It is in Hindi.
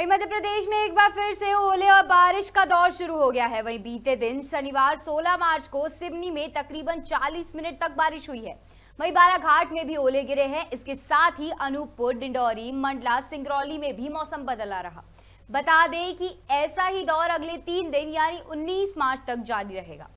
वहीं मध्य प्रदेश में एक बार फिर से ओले और बारिश का दौर शुरू हो गया है वहीं बीते दिन शनिवार 16 मार्च को सिवनी में तकरीबन 40 मिनट तक बारिश हुई है वहीं बालाघाट में भी ओले गिरे हैं इसके साथ ही अनूपपुर डिंडौरी मंडला सिंगरौली में भी मौसम बदला रहा बता दें कि ऐसा ही दौर अगले तीन दिन यानी उन्नीस मार्च तक जारी रहेगा